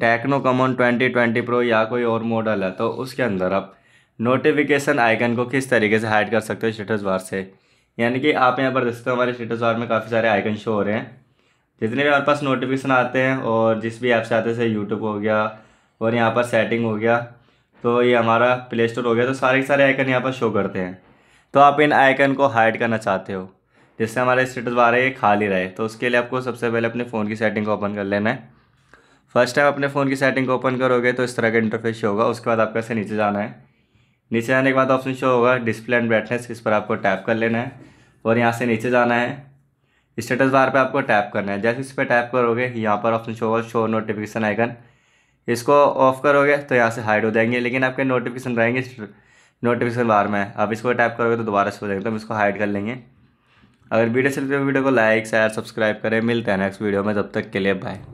techno Camon twenty twenty pro या कोई और मॉडल है तो उसके अंदर आप नोटिफिकेशन आइकन को किस तरीके से हाइड कर सकते हो स्टेटस बार से यानी कि आप यहाँ पर देख सकते हो हमारे स्टेटस बार में काफ़ी सारे आइकन शो हो रहे हैं जितने भी हमारे पास नोटिफिकेशन आते हैं और जिस भी ऐप से आते हैं जैसे यूट्यूब हो गया और यहाँ पर सेटिंग हो गया तो ये हमारा प्ले स्टोर हो गया तो सारे के सारे आइकन यहाँ पर शो करते हैं तो आप इन आइकन को हाइड करना चाहते हो जिससे हमारे स्टेटस बार है ये खाली रहे तो उसके लिए आपको सबसे पहले अपने फ़ोन की सेटिंग को ओपन कर लेना है फर्स्ट टाइम अपने फ़ोन की सेटिंग को ओपन करोगे तो इस तरह का इंटरफेस शो होगा उसके बाद आपको ऐसे नीचे जाना है नीचे आने के बाद ऑप्शन शो होगा डिस्प्ले एंड ब्राइटनेस इस पर आपको टैप कर लेना है और यहाँ से नीचे जाना है स्टेटस बार पे आपको टैप करना है जैसे इस पर टैप करोगे यहाँ पर ऑप्शन शो होगा शो नोटिफिकेशन आइकन इसको ऑफ करोगे तो यहाँ से हाइड हो जाएंगे लेकिन आपके नोटिफिकेशन रहेंगे नोटिफिकेशन बार में आप इसको टैप करोगे तो दोबारा से हो जाएंगे तो हम इसको हाइड कर लेंगे अगर वीडियो चलते तो वीडियो को लाइक शेयर सब्सक्राइब करें मिलते हैं नेक्स्ट वीडियो में तब तक के लिए बाय